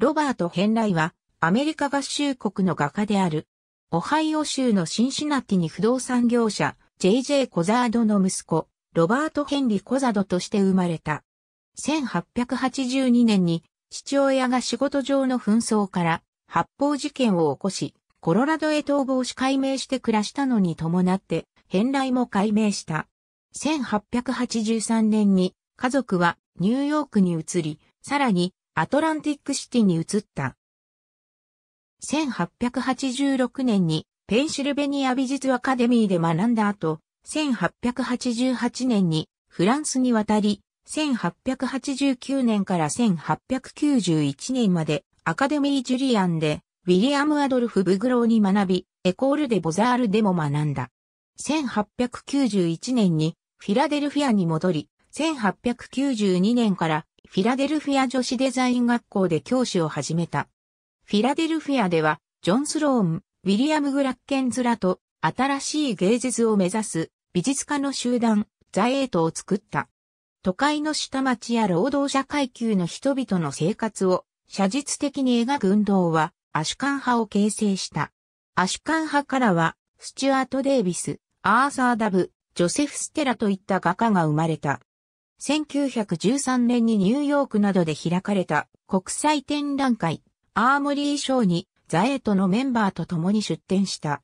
ロバート・ヘンライは、アメリカ合衆国の画家である。オハイオ州のシンシナティに不動産業者、J.J. コザードの息子、ロバート・ヘンリ・ー・コザードとして生まれた。1882年に、父親が仕事上の紛争から発砲事件を起こし、コロラドへ逃亡し解明して暮らしたのに伴って、ラ来も解明した。1883年に家族はニューヨークに移り、さらにアトランティックシティに移った。1886年にペンシルベニア美術アカデミーで学んだ後、1888年にフランスに渡り、1889年から1891年までアカデミー・ジュリアンでウィリアム・アドルフ・ブグローに学び、エコール・デ・ボザールでも学んだ。1891年にフィラデルフィアに戻り、1892年からフィラデルフィア女子デザイン学校で教師を始めた。フィラデルフィアでは、ジョン・スローン、ウィリアム・グラッケンズらと新しい芸術を目指す美術家の集団、ザ・エイトを作った。都会の下町や労働者階級の人々の生活を写実的に描く運動はアシュカン派を形成した。アシュカン派からは、スチュアート・デイビス、アーサー・ダブ、ジョセフ・ステラといった画家が生まれた。1913年にニューヨークなどで開かれた国際展覧会、アーモリーショーにザエートのメンバーと共に出展した。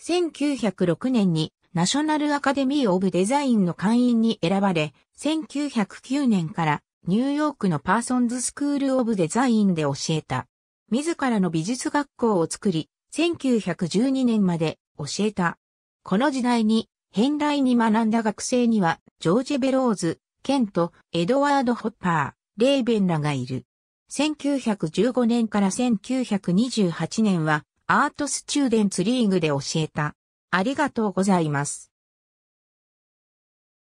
1906年にナショナルアカデミー・オブ・デザインの会員に選ばれ、1909年からニューヨークのパーソンズ・スクール・オブ・デザインで教えた。自らの美術学校を作り、1912年まで教えた。この時代に、返来に学んだ学生には、ジョージ・ベローズ、ケント、エドワード・ホッパー、レーベンらがいる。1915年から1928年はアートスチューデンツリーグで教えた。ありがとうございます。